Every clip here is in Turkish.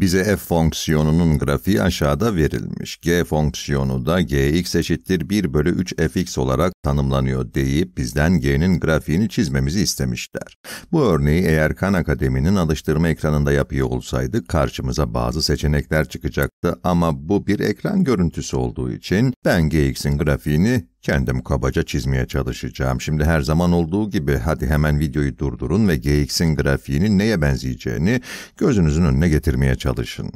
Bize f fonksiyonunun grafiği aşağıda verilmiş. g fonksiyonu da gx eşittir 1 bölü 3 fx olarak tanımlanıyor deyip bizden g'nin grafiğini çizmemizi istemişler. Bu örneği eğer Khan Akademi'nin alıştırma ekranında yapıyor olsaydı karşımıza bazı seçenekler çıkacaktı ama bu bir ekran görüntüsü olduğu için ben gx'in grafiğini Kendim kabaca çizmeye çalışacağım. Şimdi her zaman olduğu gibi hadi hemen videoyu durdurun ve GX'in grafiğinin neye benzeyeceğini gözünüzün önüne getirmeye çalışın.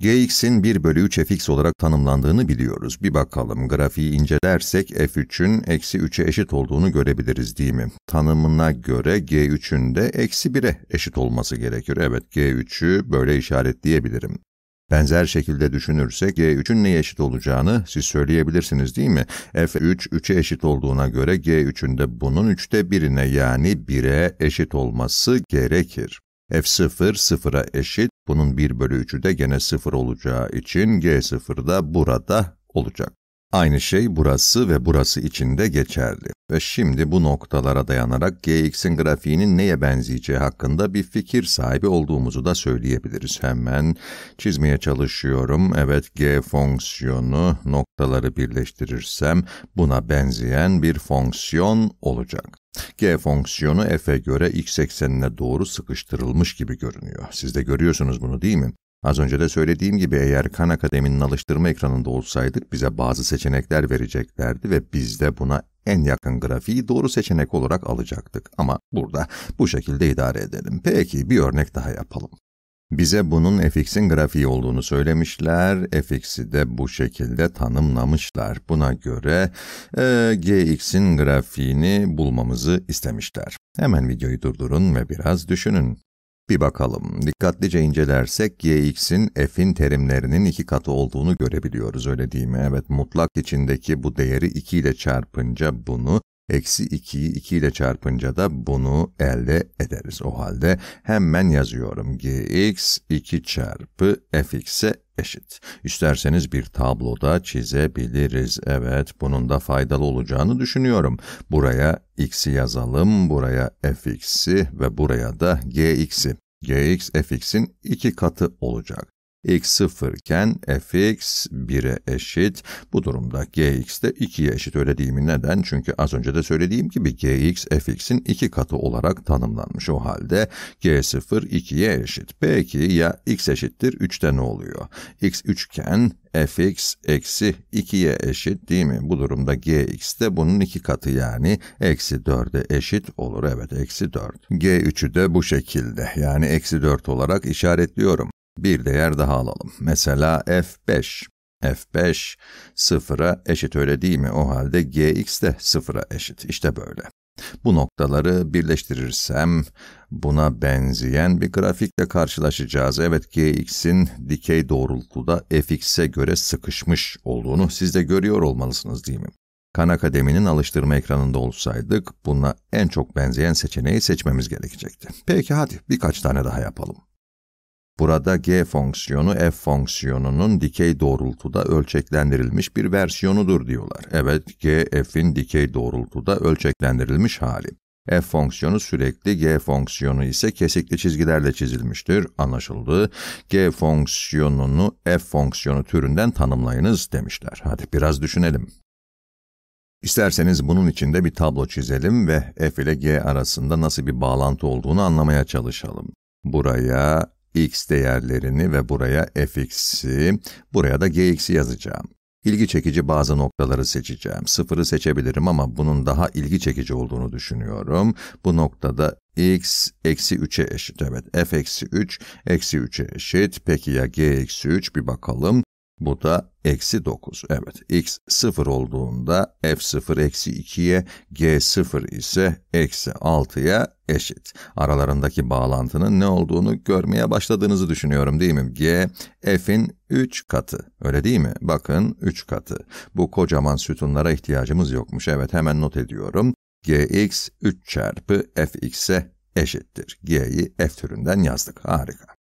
GX'in 1 bölü 3 fx olarak tanımlandığını biliyoruz. Bir bakalım grafiği incelersek f3'ün eksi 3'e eşit olduğunu görebiliriz değil mi? Tanımına göre g3'ün de eksi 1'e eşit olması gerekir. Evet g3'ü böyle işaretleyebilirim. Benzer şekilde düşünürsek G3'ün e, neye eşit olacağını siz söyleyebilirsiniz değil mi? F3 3'e eşit olduğuna göre G3'ün de bunun 3'te 1'ine yani 1'e eşit olması gerekir. F0 0'a eşit, bunun 1 bölü 3'ü de gene 0 olacağı için G0 da burada olacak. Aynı şey burası ve burası için de geçerli. Ve şimdi bu noktalara dayanarak Gx'in grafiğinin neye benzeyeceği hakkında bir fikir sahibi olduğumuzu da söyleyebiliriz. Hemen çizmeye çalışıyorum. Evet G fonksiyonu noktaları birleştirirsem buna benzeyen bir fonksiyon olacak. G fonksiyonu f'e göre x eksenine doğru sıkıştırılmış gibi görünüyor. Siz de görüyorsunuz bunu değil mi? Az önce de söylediğim gibi eğer Khan Akademi'nin alıştırma ekranında olsaydık bize bazı seçenekler vereceklerdi ve biz de buna en yakın grafiği doğru seçenek olarak alacaktık. Ama burada bu şekilde idare edelim. Peki bir örnek daha yapalım. Bize bunun fx'in grafiği olduğunu söylemişler. fx'i de bu şekilde tanımlamışlar. Buna göre e, gx'in grafiğini bulmamızı istemişler. Hemen videoyu durdurun ve biraz düşünün. Bir bakalım, dikkatlice incelersek Gx'in f'in terimlerinin iki katı olduğunu görebiliyoruz öyle değil mi? Evet, mutlak içindeki bu değeri 2 ile çarpınca bunu Eksi 2'yi 2 ile çarpınca da bunu elde ederiz. O halde hemen yazıyorum. gx 2 çarpı fx'e eşit. İsterseniz bir tabloda çizebiliriz. Evet, bunun da faydalı olacağını düşünüyorum. Buraya x'i yazalım, buraya fx'i ve buraya da gx'i. gx fx'in 2 katı olacak x 0 iken fx 1'e eşit. Bu durumda gx de 2'ye eşit öyle değil mi? Neden? Çünkü az önce de söylediğim gibi gx fx'in 2 katı olarak tanımlanmış. O halde g0 2'ye eşit. Peki ya x eşittir 3'te ne oluyor? x 3 iken fx eksi 2'ye eşit değil mi? Bu durumda gx de bunun iki katı yani eksi 4'e eşit olur. Evet eksi 4. g3'ü de bu şekilde yani eksi 4 olarak işaretliyorum. Bir değer daha alalım. Mesela F5. F5 sıfıra eşit öyle değil mi? O halde Gx de sıfıra eşit. İşte böyle. Bu noktaları birleştirirsem buna benzeyen bir grafikle karşılaşacağız. Evet Gx'in dikey doğrultuda Fx'e göre sıkışmış olduğunu siz de görüyor olmalısınız değil mi? Kan Akademi'nin alıştırma ekranında olsaydık buna en çok benzeyen seçeneği seçmemiz gerekecekti. Peki hadi birkaç tane daha yapalım. Burada g fonksiyonu f fonksiyonunun dikey doğrultuda ölçeklendirilmiş bir versiyonudur diyorlar. Evet, g f'in dikey doğrultuda ölçeklendirilmiş hali. F fonksiyonu sürekli, G fonksiyonu ise kesikli çizgilerle çizilmiştir. Anlaşıldı. G fonksiyonunu F fonksiyonu türünden tanımlayınız demişler. Hadi biraz düşünelim. İsterseniz bunun içinde bir tablo çizelim ve F ile G arasında nasıl bir bağlantı olduğunu anlamaya çalışalım. Buraya x değerlerini ve buraya fx'i, buraya da gx'i yazacağım. İlgi çekici bazı noktaları seçeceğim. Sıfırı seçebilirim ama bunun daha ilgi çekici olduğunu düşünüyorum. Bu noktada x eksi 3'e eşit. Evet f eksi 3 eksi 3'e eşit. Peki ya g eksi 3 bir bakalım. Bu da eksi 9. Evet x 0 olduğunda f0 eksi 2'ye g0 ise eksi 6'ya eşit. Aralarındaki bağlantının ne olduğunu görmeye başladığınızı düşünüyorum değil mi? g f'in 3 katı öyle değil mi? Bakın 3 katı. Bu kocaman sütunlara ihtiyacımız yokmuş. Evet hemen not ediyorum. gx 3 çarpı f x'e eşittir. g'yi f türünden yazdık. Harika.